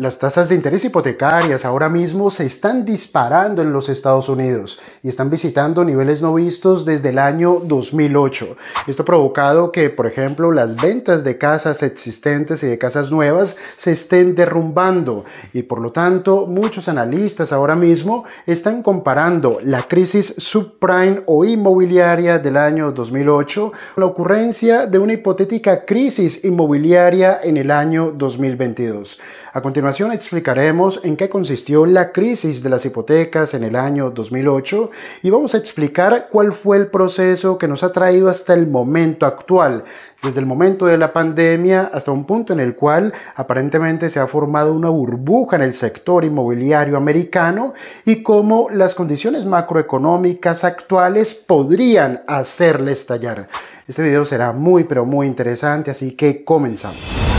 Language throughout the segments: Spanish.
Las tasas de interés hipotecarias ahora mismo se están disparando en los Estados Unidos y están visitando niveles no vistos desde el año 2008. Esto ha provocado que, por ejemplo, las ventas de casas existentes y de casas nuevas se estén derrumbando y por lo tanto muchos analistas ahora mismo están comparando la crisis subprime o inmobiliaria del año 2008 con la ocurrencia de una hipotética crisis inmobiliaria en el año 2022. A continuación explicaremos en qué consistió la crisis de las hipotecas en el año 2008 y vamos a explicar cuál fue el proceso que nos ha traído hasta el momento actual, desde el momento de la pandemia hasta un punto en el cual aparentemente se ha formado una burbuja en el sector inmobiliario americano y cómo las condiciones macroeconómicas actuales podrían hacerle estallar. Este video será muy pero muy interesante, así que comenzamos.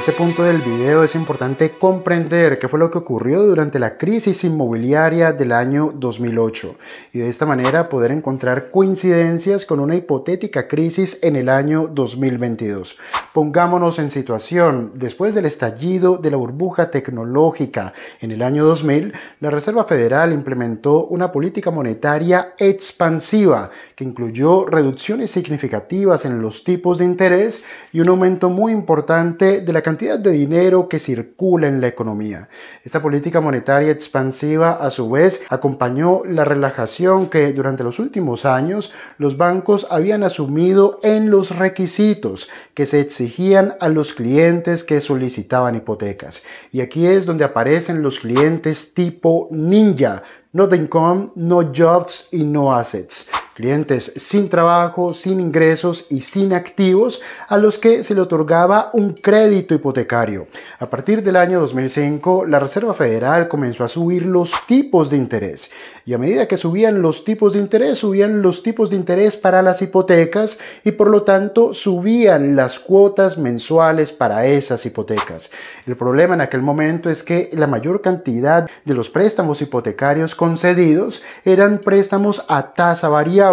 este punto del video es importante comprender qué fue lo que ocurrió durante la crisis inmobiliaria del año 2008 y de esta manera poder encontrar coincidencias con una hipotética crisis en el año 2022. Pongámonos en situación, después del estallido de la burbuja tecnológica en el año 2000, la Reserva Federal implementó una política monetaria expansiva que incluyó reducciones significativas en los tipos de interés y un aumento muy importante de la cantidad de dinero que circula en la economía. Esta política monetaria expansiva a su vez acompañó la relajación que durante los últimos años los bancos habían asumido en los requisitos que se exigían a los clientes que solicitaban hipotecas. Y aquí es donde aparecen los clientes tipo ninja, no income, no jobs y no assets clientes sin trabajo, sin ingresos y sin activos a los que se le otorgaba un crédito hipotecario. A partir del año 2005, la Reserva Federal comenzó a subir los tipos de interés y a medida que subían los tipos de interés, subían los tipos de interés para las hipotecas y por lo tanto subían las cuotas mensuales para esas hipotecas. El problema en aquel momento es que la mayor cantidad de los préstamos hipotecarios concedidos eran préstamos a tasa variable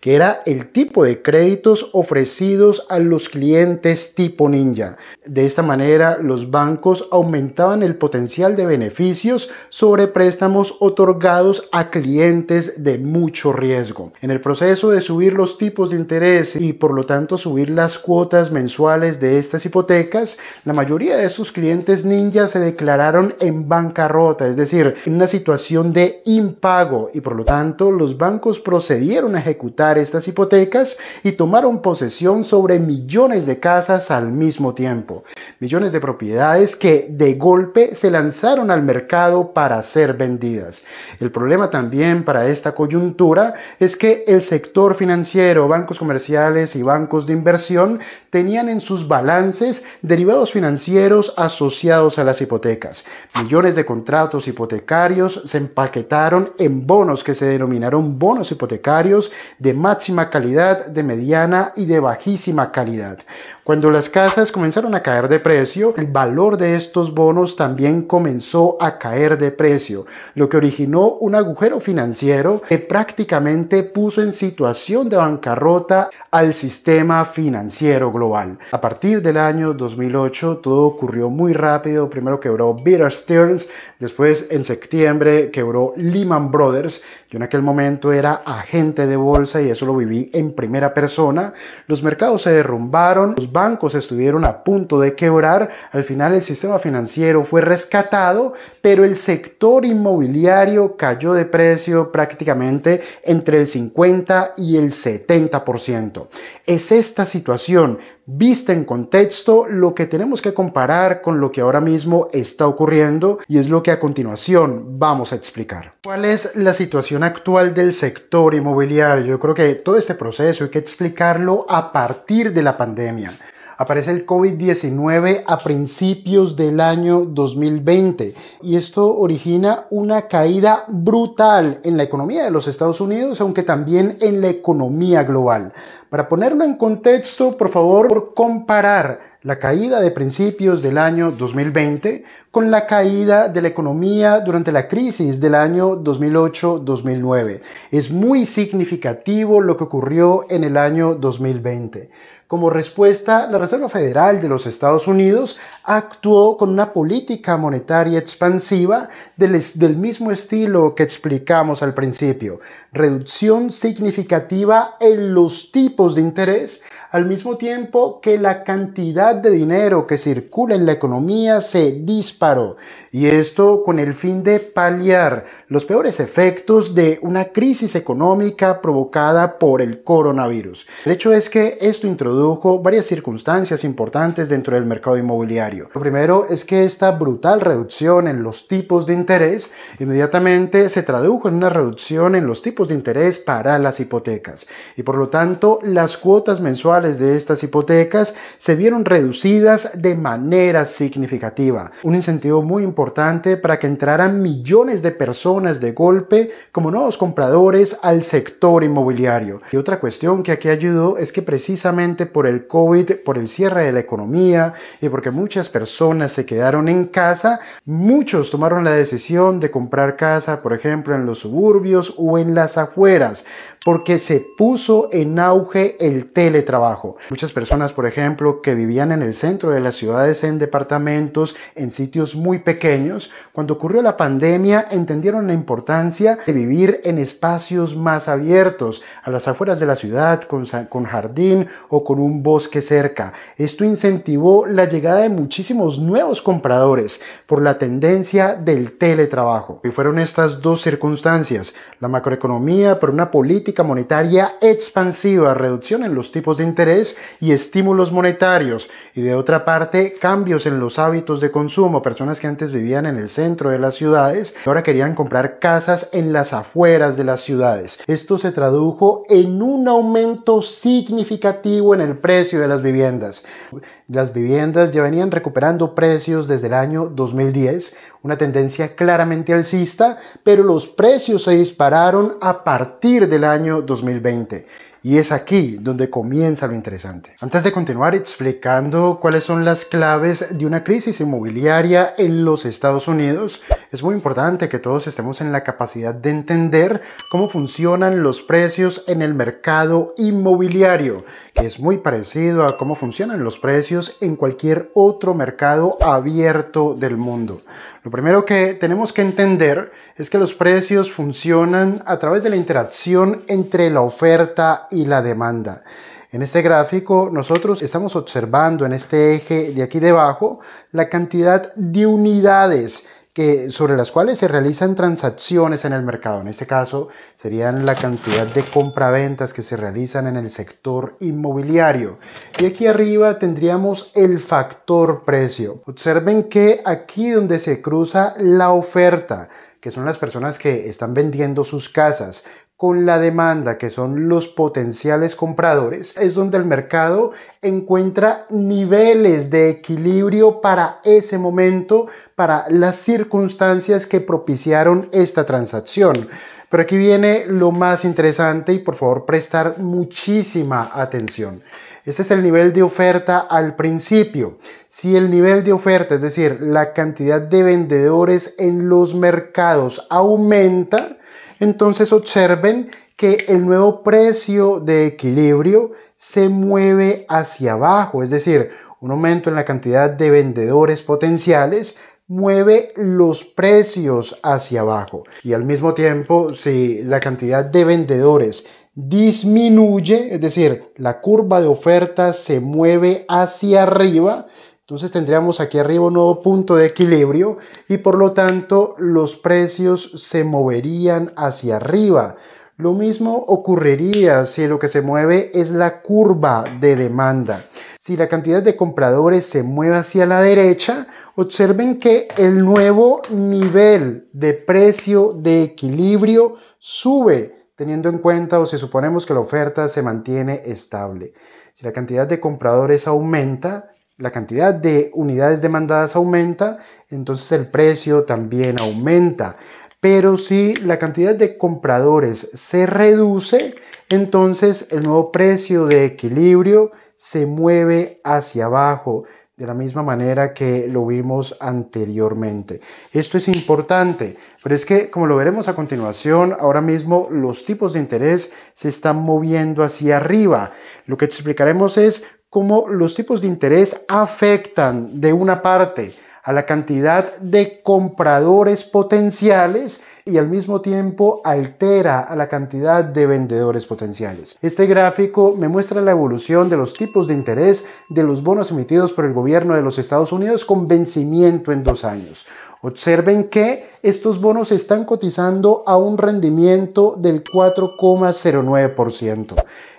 que era el tipo de créditos ofrecidos a los clientes tipo ninja. De esta manera, los bancos aumentaban el potencial de beneficios sobre préstamos otorgados a clientes de mucho riesgo. En el proceso de subir los tipos de interés y por lo tanto subir las cuotas mensuales de estas hipotecas, la mayoría de estos clientes ninja se declararon en bancarrota, es decir, en una situación de impago y por lo tanto los bancos procedieron ejecutar estas hipotecas y tomaron posesión sobre millones de casas al mismo tiempo, millones de propiedades que de golpe se lanzaron al mercado para ser vendidas. El problema también para esta coyuntura es que el sector financiero, bancos comerciales y bancos de inversión tenían en sus balances derivados financieros asociados a las hipotecas. Millones de contratos hipotecarios se empaquetaron en bonos que se denominaron bonos hipotecarios de máxima calidad, de mediana y de bajísima calidad. Cuando las casas comenzaron a caer de precio, el valor de estos bonos también comenzó a caer de precio, lo que originó un agujero financiero que prácticamente puso en situación de bancarrota al sistema financiero global. A partir del año 2008 todo ocurrió muy rápido, primero quebró Bitter Stearns, después en septiembre quebró Lehman Brothers, yo en aquel momento era agente de bolsa y eso lo viví en primera persona, los mercados se derrumbaron, bancos estuvieron a punto de quebrar, al final el sistema financiero fue rescatado, pero el sector inmobiliario cayó de precio prácticamente entre el 50 y el 70%. Es esta situación Viste en contexto lo que tenemos que comparar con lo que ahora mismo está ocurriendo y es lo que a continuación vamos a explicar. ¿Cuál es la situación actual del sector inmobiliario? Yo creo que todo este proceso hay que explicarlo a partir de la pandemia aparece el COVID-19 a principios del año 2020 y esto origina una caída brutal en la economía de los Estados Unidos, aunque también en la economía global. Para ponerlo en contexto, por favor, por comparar la caída de principios del año 2020 con la caída de la economía durante la crisis del año 2008-2009. Es muy significativo lo que ocurrió en el año 2020. Como respuesta, la Reserva Federal de los Estados Unidos actuó con una política monetaria expansiva del, mismo estilo que explicamos al principio. Reducción significativa en los tipos de interés al mismo tiempo que la cantidad de dinero que circula en la economía se disparó y esto con el fin de paliar los peores efectos de una crisis económica provocada por el coronavirus. El hecho es que esto introdujo varias circunstancias importantes dentro del mercado inmobiliario. Lo primero es que esta brutal reducción en los tipos de interés inmediatamente se tradujo en una reducción en los tipos de interés para las hipotecas y por lo tanto las cuotas mensuales de estas hipotecas se vieron reducidas de manera significativa. Un incentivo muy importante para que entraran millones de personas de golpe como nuevos compradores al sector inmobiliario. Y otra cuestión que aquí ayudó es que precisamente por el COVID, por el cierre de la economía y porque muchas personas se quedaron en casa, muchos tomaron la decisión de comprar casa, por ejemplo, en los suburbios o en las afueras, porque se puso en auge el teletrabajo. Muchas personas, por ejemplo, que vivían en el centro de las ciudades en departamentos, en sitios muy pequeños, cuando ocurrió la pandemia, entendieron la importancia de vivir en espacios más abiertos, a las afueras de la ciudad, con, con jardín o con un bosque cerca. Esto incentivó la llegada de muchísimos nuevos compradores por la tendencia del teletrabajo. Y fueron estas dos circunstancias, la macroeconomía por una política monetaria expansiva, reducción en los tipos de interés y estímulos monetarios, y de otra parte, cambios en los hábitos de consumo, personas que antes vivían vivían en el centro de las ciudades, ahora querían comprar casas en las afueras de las ciudades. Esto se tradujo en un aumento significativo en el precio de las viviendas. Las viviendas ya venían recuperando precios desde el año 2010, una tendencia claramente alcista, pero los precios se dispararon a partir del año 2020. Y es aquí donde comienza lo interesante. Antes de continuar explicando cuáles son las claves de una crisis inmobiliaria en los Estados Unidos, es muy importante que todos estemos en la capacidad de entender cómo funcionan los precios en el mercado inmobiliario, que es muy parecido a cómo funcionan los precios en cualquier otro mercado abierto del mundo. Lo primero que tenemos que entender es que los precios funcionan a través de la interacción entre la oferta y la demanda. En este gráfico nosotros estamos observando en este eje de aquí debajo la cantidad de unidades que, sobre las cuales se realizan transacciones en el mercado. En este caso serían la cantidad de compraventas que se realizan en el sector inmobiliario. Y aquí arriba tendríamos el factor precio. Observen que aquí donde se cruza la oferta, que son las personas que están vendiendo sus casas con la demanda, que son los potenciales compradores, es donde el mercado encuentra niveles de equilibrio para ese momento, para las circunstancias que propiciaron esta transacción. Pero aquí viene lo más interesante y por favor prestar muchísima atención. Este es el nivel de oferta al principio. Si el nivel de oferta, es decir, la cantidad de vendedores en los mercados aumenta, entonces observen que el nuevo precio de equilibrio se mueve hacia abajo, es decir, un aumento en la cantidad de vendedores potenciales mueve los precios hacia abajo y al mismo tiempo si la cantidad de vendedores disminuye, es decir, la curva de oferta se mueve hacia arriba, entonces tendríamos aquí arriba un nuevo punto de equilibrio y por lo tanto los precios se moverían hacia arriba. Lo mismo ocurriría si lo que se mueve es la curva de demanda. Si la cantidad de compradores se mueve hacia la derecha, observen que el nuevo nivel de precio de equilibrio sube teniendo en cuenta o si suponemos que la oferta se mantiene estable. Si la cantidad de compradores aumenta, la cantidad de unidades demandadas aumenta, entonces el precio también aumenta. Pero si la cantidad de compradores se reduce, entonces el nuevo precio de equilibrio se mueve hacia abajo de la misma manera que lo vimos anteriormente. Esto es importante, pero es que como lo veremos a continuación, ahora mismo los tipos de interés se están moviendo hacia arriba. Lo que te explicaremos es cómo los tipos de interés afectan de una parte a la cantidad de compradores potenciales y al mismo tiempo altera a la cantidad de vendedores potenciales. Este gráfico me muestra la evolución de los tipos de interés de los bonos emitidos por el gobierno de los Estados Unidos con vencimiento en dos años. Observen que estos bonos están cotizando a un rendimiento del 4,09%.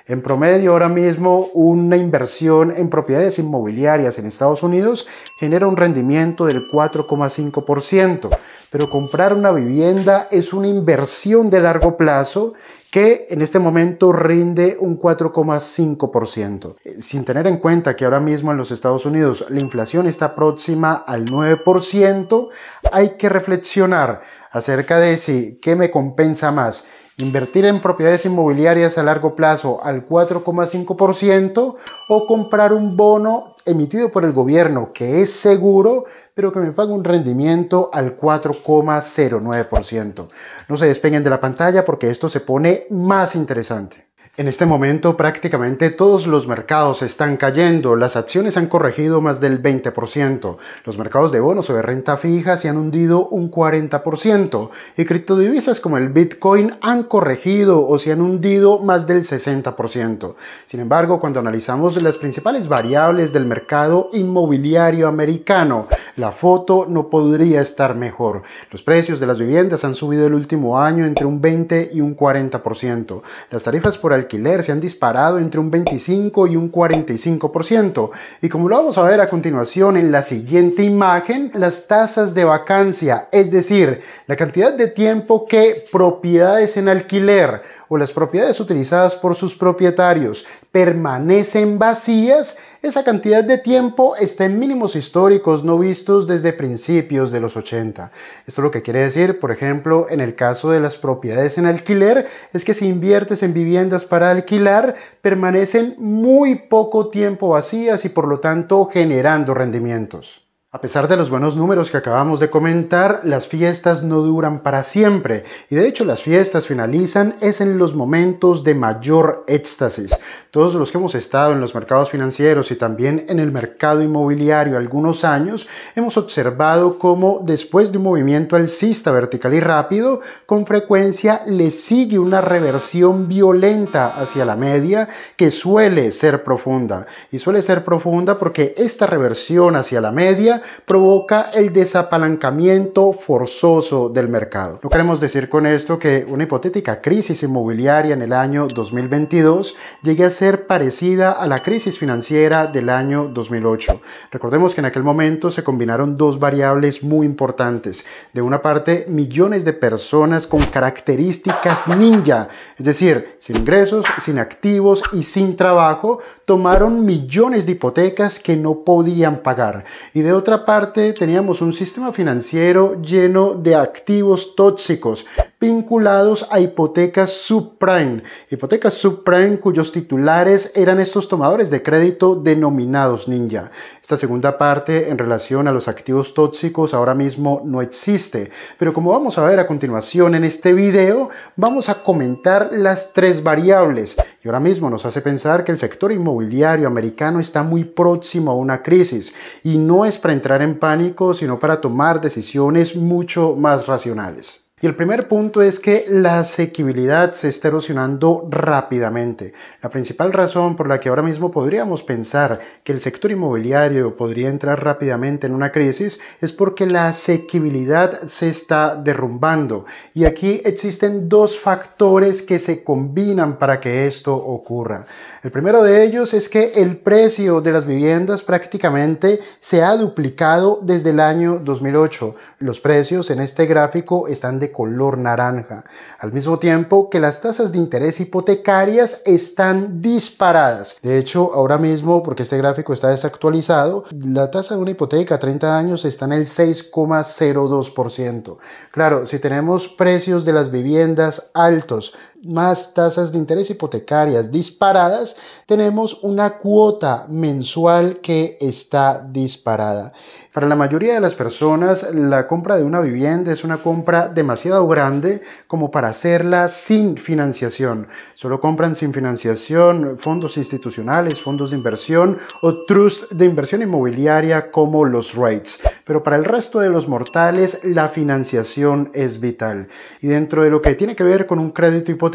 En promedio, ahora mismo, una inversión en propiedades inmobiliarias en Estados Unidos genera un rendimiento del 4,5%, pero comprar una vivienda es una inversión de largo plazo que en este momento rinde un 4,5%, sin tener en cuenta que ahora mismo en los Estados Unidos la inflación está próxima al 9%, hay que reflexionar acerca de si qué me compensa más, invertir en propiedades inmobiliarias a largo plazo al 4,5% o comprar un bono emitido por el gobierno que es seguro, pero que me paga un rendimiento al 4,09%. No se despeguen de la pantalla porque esto se pone más interesante. En este momento prácticamente todos los mercados están cayendo, las acciones han corregido más del 20%, los mercados de bonos o de renta fija se han hundido un 40% y criptodivisas como el Bitcoin han corregido o se han hundido más del 60%. Sin embargo, cuando analizamos las principales variables del mercado inmobiliario americano, la foto no podría estar mejor. Los precios de las viviendas han subido el último año entre un 20 y un 40%. Las tarifas por el alquiler se han disparado entre un 25 y un 45%. Y como lo vamos a ver a continuación en la siguiente imagen, las tasas de vacancia, es decir, la cantidad de tiempo que propiedades en alquiler o las propiedades utilizadas por sus propietarios permanecen vacías, esa cantidad de tiempo está en mínimos históricos no vistos desde principios de los 80. Esto lo que quiere decir, por ejemplo, en el caso de las propiedades en alquiler, es que si inviertes en viviendas para alquilar permanecen muy poco tiempo vacías y por lo tanto generando rendimientos. A pesar de los buenos números que acabamos de comentar, las fiestas no duran para siempre y de hecho las fiestas finalizan es en los momentos de mayor éxtasis. Todos los que hemos estado en los mercados financieros y también en el mercado inmobiliario algunos años, hemos observado cómo después de un movimiento alcista vertical y rápido, con frecuencia le sigue una reversión violenta hacia la media que suele ser profunda. Y suele ser profunda porque esta reversión hacia la media provoca el desapalancamiento forzoso del mercado. No queremos decir con esto que una hipotética crisis inmobiliaria en el año 2022 llegue a ser parecida a la crisis financiera del año 2008. Recordemos que en aquel momento se combinaron dos variables muy importantes. De una parte, millones de personas con características ninja, es decir, sin ingresos, sin activos y sin trabajo, tomaron millones de hipotecas que no podían pagar. Y de otra parte teníamos un sistema financiero lleno de activos tóxicos, vinculados a hipotecas subprime, hipotecas subprime cuyos titulares eran estos tomadores de crédito denominados ninja. Esta segunda parte en relación a los activos tóxicos ahora mismo no existe, pero como vamos a ver a continuación en este video, vamos a comentar las tres variables y ahora mismo nos hace pensar que el sector inmobiliario americano está muy próximo a una crisis y no es para entrar en pánico, sino para tomar decisiones mucho más racionales. Y el primer punto es que la asequibilidad se está erosionando rápidamente. La principal razón por la que ahora mismo podríamos pensar que el sector inmobiliario podría entrar rápidamente en una crisis es porque la asequibilidad se está derrumbando. Y aquí existen dos factores que se combinan para que esto ocurra. El primero de ellos es que el precio de las viviendas prácticamente se ha duplicado desde el año 2008. Los precios en este gráfico están de color naranja, al mismo tiempo que las tasas de interés hipotecarias están disparadas. De hecho, ahora mismo, porque este gráfico está desactualizado, la tasa de una hipoteca a 30 años está en el 6,02%. Claro, si tenemos precios de las viviendas altos, más tasas de interés hipotecarias disparadas, tenemos una cuota mensual que está disparada. Para la mayoría de las personas, la compra de una vivienda es una compra demasiado grande como para hacerla sin financiación. Solo compran sin financiación fondos institucionales, fondos de inversión o trust de inversión inmobiliaria como los rates. Pero para el resto de los mortales, la financiación es vital. Y dentro de lo que tiene que ver con un crédito hipotecario,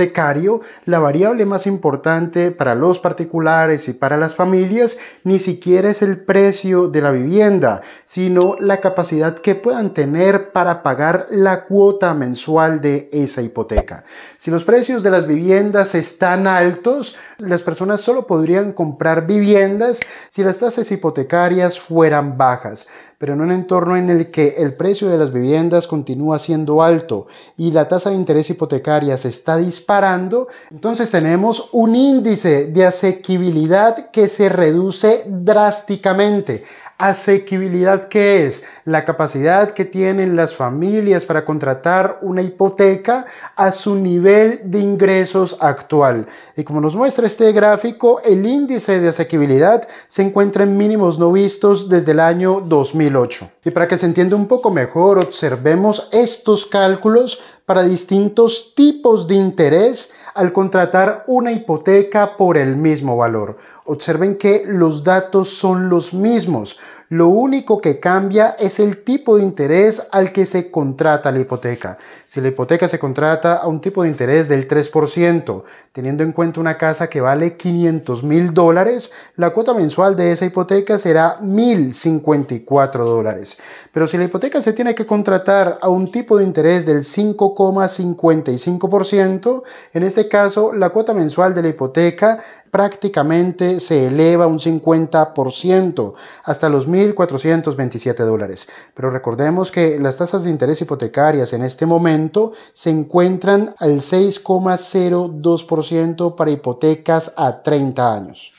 la variable más importante para los particulares y para las familias ni siquiera es el precio de la vivienda, sino la capacidad que puedan tener para pagar la cuota mensual de esa hipoteca. Si los precios de las viviendas están altos, las personas solo podrían comprar viviendas si las tasas hipotecarias fueran bajas pero en un entorno en el que el precio de las viviendas continúa siendo alto y la tasa de interés hipotecaria se está disparando, entonces tenemos un índice de asequibilidad que se reduce drásticamente. Asequibilidad, que es? La capacidad que tienen las familias para contratar una hipoteca a su nivel de ingresos actual. Y como nos muestra este gráfico, el índice de asequibilidad se encuentra en mínimos no vistos desde el año 2008. Y para que se entienda un poco mejor, observemos estos cálculos para distintos tipos de interés al contratar una hipoteca por el mismo valor. Observen que los datos son los mismos. Lo único que cambia es el tipo de interés al que se contrata la hipoteca. Si la hipoteca se contrata a un tipo de interés del 3%, teniendo en cuenta una casa que vale 500 mil dólares, la cuota mensual de esa hipoteca será 1.054 dólares. Pero si la hipoteca se tiene que contratar a un tipo de interés del 5,55%, en este caso la cuota mensual de la hipoteca prácticamente se eleva un 50% hasta los 1.427 dólares. Pero recordemos que las tasas de interés hipotecarias en este momento se encuentran al 6,02% para hipotecas a 30 años.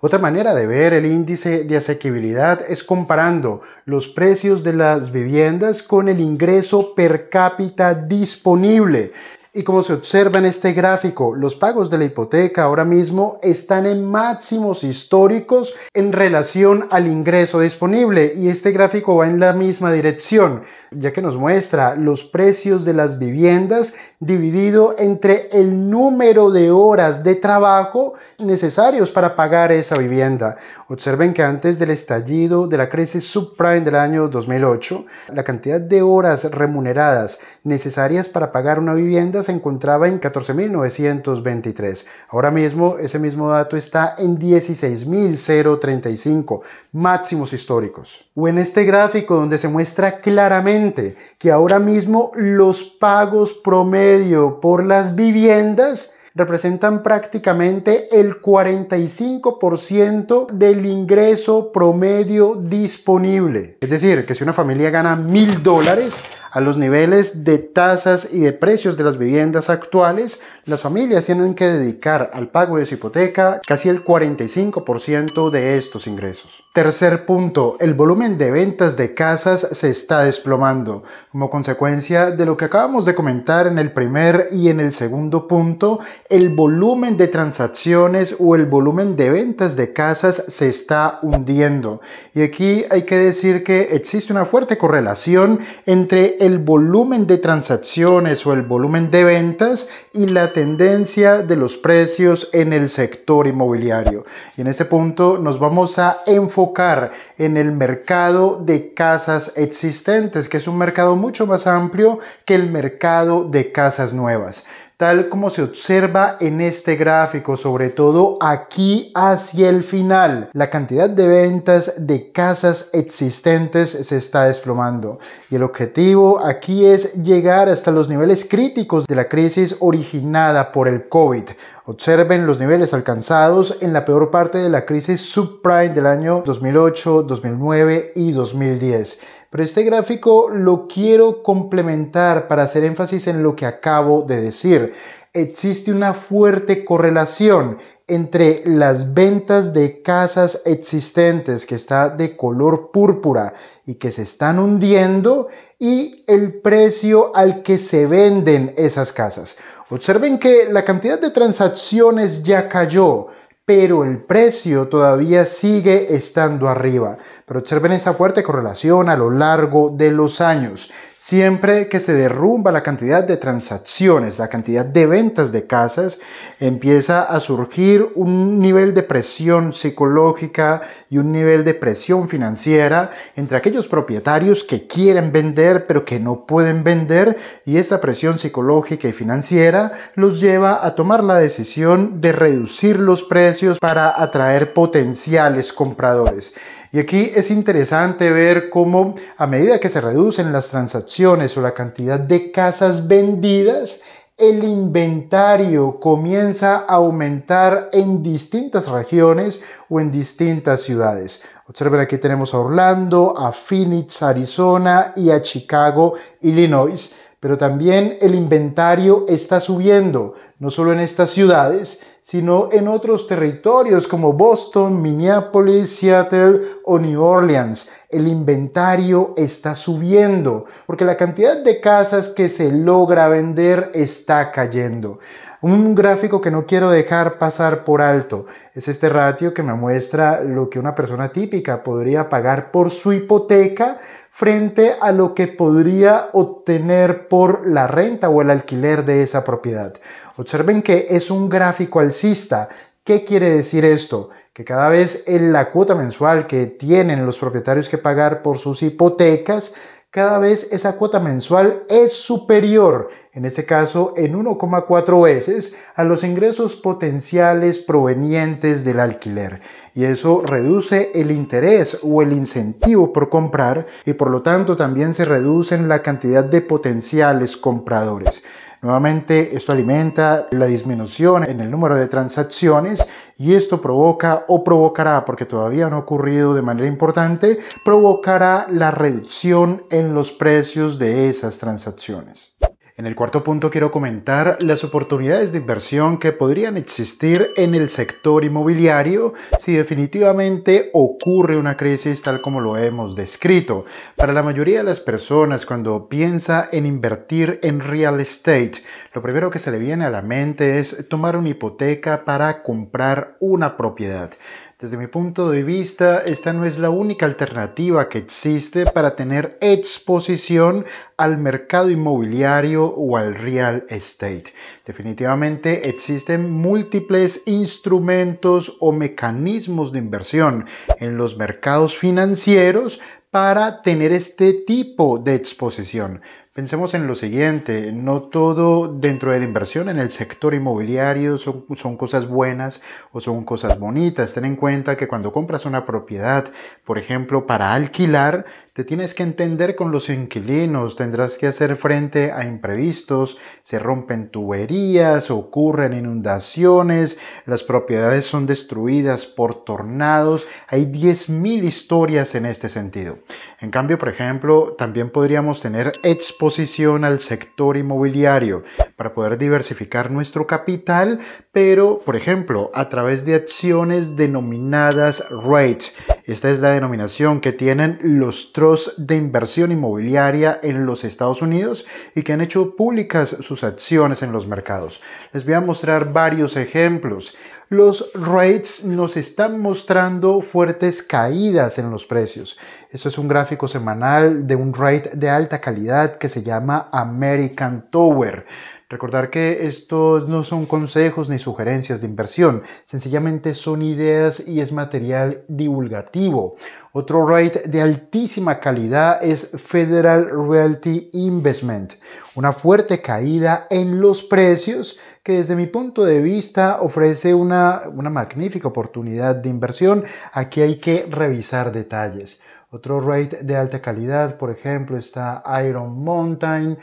Otra manera de ver el índice de asequibilidad es comparando los precios de las viviendas con el ingreso per cápita disponible. Y como se observa en este gráfico, los pagos de la hipoteca ahora mismo están en máximos históricos en relación al ingreso disponible y este gráfico va en la misma dirección, ya que nos muestra los precios de las viviendas dividido entre el número de horas de trabajo necesarios para pagar esa vivienda. Observen que antes del estallido de la crisis subprime del año 2008, la cantidad de horas remuneradas necesarias para pagar una vivienda se encontraba en 14.923. Ahora mismo ese mismo dato está en 16.035, máximos históricos. O en este gráfico donde se muestra claramente que ahora mismo los pagos promedio por las viviendas representan prácticamente el 45% del ingreso promedio disponible. Es decir, que si una familia gana mil dólares, a los niveles de tasas y de precios de las viviendas actuales, las familias tienen que dedicar al pago de su hipoteca casi el 45% de estos ingresos. Tercer punto, el volumen de ventas de casas se está desplomando. Como consecuencia de lo que acabamos de comentar en el primer y en el segundo punto, el volumen de transacciones o el volumen de ventas de casas se está hundiendo. Y aquí hay que decir que existe una fuerte correlación entre el volumen de transacciones o el volumen de ventas y la tendencia de los precios en el sector inmobiliario. Y en este punto nos vamos a enfocar en el mercado de casas existentes, que es un mercado mucho más amplio que el mercado de casas nuevas tal como se observa en este gráfico, sobre todo aquí hacia el final. La cantidad de ventas de casas existentes se está desplomando y el objetivo aquí es llegar hasta los niveles críticos de la crisis originada por el COVID. Observen los niveles alcanzados en la peor parte de la crisis subprime del año 2008, 2009 y 2010. Pero este gráfico lo quiero complementar para hacer énfasis en lo que acabo de decir. Existe una fuerte correlación entre las ventas de casas existentes que está de color púrpura y que se están hundiendo y el precio al que se venden esas casas. Observen que la cantidad de transacciones ya cayó, pero el precio todavía sigue estando arriba. Pero observen esta fuerte correlación a lo largo de los años. Siempre que se derrumba la cantidad de transacciones, la cantidad de ventas de casas, empieza a surgir un nivel de presión psicológica y un nivel de presión financiera entre aquellos propietarios que quieren vender pero que no pueden vender y esta presión psicológica y financiera los lleva a tomar la decisión de reducir los precios para atraer potenciales compradores. Y aquí es interesante ver cómo a medida que se reducen las transacciones o la cantidad de casas vendidas, el inventario comienza a aumentar en distintas regiones o en distintas ciudades. Observen aquí tenemos a Orlando, a Phoenix, Arizona y a Chicago, Illinois. Pero también el inventario está subiendo, no solo en estas ciudades, sino en otros territorios como Boston, Minneapolis, Seattle o New Orleans. El inventario está subiendo porque la cantidad de casas que se logra vender está cayendo. Un gráfico que no quiero dejar pasar por alto es este ratio que me muestra lo que una persona típica podría pagar por su hipoteca frente a lo que podría obtener por la renta o el alquiler de esa propiedad. Observen que es un gráfico alcista. ¿Qué quiere decir esto? Que cada vez en la cuota mensual que tienen los propietarios que pagar por sus hipotecas, cada vez esa cuota mensual es superior, en este caso en 1,4 veces, a los ingresos potenciales provenientes del alquiler. Y eso reduce el interés o el incentivo por comprar y por lo tanto también se reducen la cantidad de potenciales compradores. Nuevamente, esto alimenta la disminución en el número de transacciones y esto provoca o provocará, porque todavía no ha ocurrido de manera importante, provocará la reducción en los precios de esas transacciones. En el cuarto punto quiero comentar las oportunidades de inversión que podrían existir en el sector inmobiliario si definitivamente ocurre una crisis tal como lo hemos descrito. Para la mayoría de las personas cuando piensa en invertir en real estate, lo primero que se le viene a la mente es tomar una hipoteca para comprar una propiedad. Desde mi punto de vista, esta no es la única alternativa que existe para tener exposición al mercado inmobiliario o al real estate. Definitivamente existen múltiples instrumentos o mecanismos de inversión en los mercados financieros para tener este tipo de exposición. Pensemos en lo siguiente, no todo dentro de la inversión en el sector inmobiliario son, cosas buenas o son cosas bonitas. Ten en cuenta que cuando compras una propiedad, por ejemplo, para alquilar, te tienes que entender con los inquilinos, tendrás que hacer frente a imprevistos, se rompen tuberías, ocurren inundaciones, las propiedades son destruidas por tornados. Hay 10.000 historias en este sentido. En cambio, por ejemplo, también podríamos tener exposición al sector inmobiliario para poder diversificar nuestro capital, pero, por ejemplo, a través de acciones denominadas REIT esta es la denominación que tienen los trusts de inversión inmobiliaria en los Estados Unidos y que han hecho públicas sus acciones en los mercados. Les voy a mostrar varios ejemplos. Los rates nos están mostrando fuertes caídas en los precios. Esto es un gráfico semanal de un rate de alta calidad que se llama American Tower. Recordar que estos no son consejos ni sugerencias de inversión, sencillamente son ideas y es material divulgativo. Otro rate de altísima calidad es Federal Realty Investment, una fuerte caída en los precios que desde mi punto de vista ofrece una, una magnífica oportunidad de inversión. Aquí hay que revisar detalles. Otro rate de alta calidad, por ejemplo, está Iron Mountain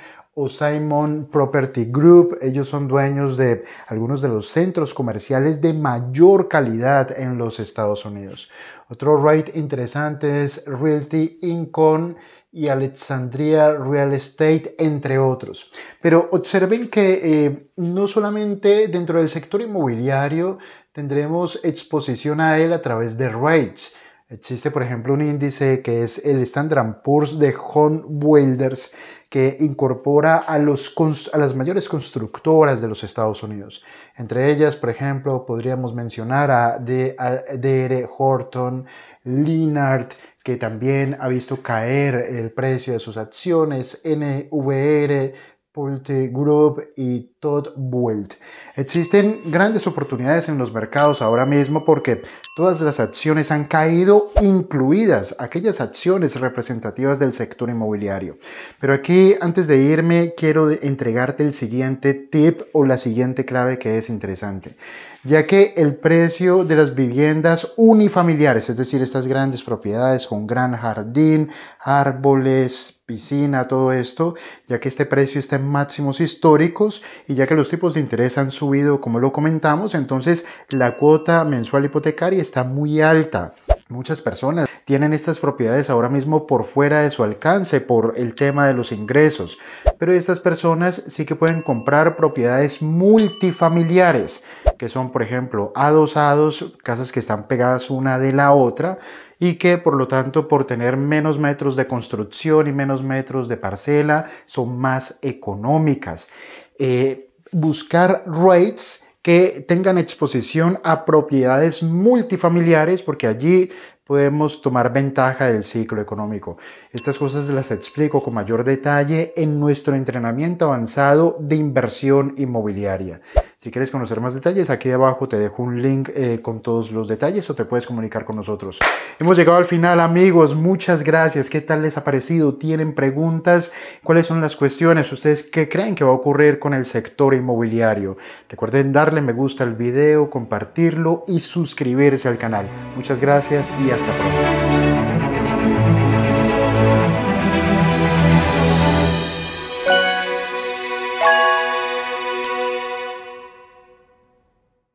Simon Property Group. Ellos son dueños de algunos de los centros comerciales de mayor calidad en los Estados Unidos. Otro rate interesante es Realty Income y Alexandria Real Estate, entre otros. Pero observen que eh, no solamente dentro del sector inmobiliario tendremos exposición a él a través de rates, Existe, por ejemplo, un índice que es el Standard Poor's de John Wilders, que incorpora a, los, las mayores constructoras de los Estados Unidos. Entre ellas, por ejemplo, podríamos mencionar a D.R. Horton, Linard, que también ha visto caer el precio de sus acciones, NVR, Pulte Group y Todd World. Existen grandes oportunidades en los mercados ahora mismo porque todas las acciones han caído, incluidas aquellas acciones representativas del sector inmobiliario. Pero aquí, antes de irme, quiero entregarte el siguiente tip o la siguiente clave que es interesante, ya que el precio de las viviendas unifamiliares, es decir, estas grandes propiedades con gran jardín, árboles, piscina, todo esto, ya que este precio está en máximos históricos y ya que los tipos de interés han subido como lo comentamos, entonces la cuota mensual hipotecaria está muy alta. Muchas personas tienen estas propiedades ahora mismo por fuera de su alcance por el tema de los ingresos, pero estas personas sí que pueden comprar propiedades multifamiliares, que son por ejemplo adosados, casas que están pegadas una de la otra, y que por lo tanto por tener menos metros de construcción y menos metros de parcela son más económicas. Eh, buscar rates que tengan exposición a propiedades multifamiliares porque allí podemos tomar ventaja del ciclo económico. Estas cosas las explico con mayor detalle en nuestro entrenamiento avanzado de inversión inmobiliaria. Si quieres conocer más detalles, aquí abajo te dejo un link eh, con todos los detalles o te puedes comunicar con nosotros. Hemos llegado al final, amigos. Muchas gracias. ¿Qué tal les ha parecido? ¿Tienen preguntas? ¿Cuáles son las cuestiones? ¿Ustedes qué creen que va a ocurrir con el sector inmobiliario? Recuerden darle me gusta al video, compartirlo y suscribirse al canal. Muchas gracias y hasta pronto.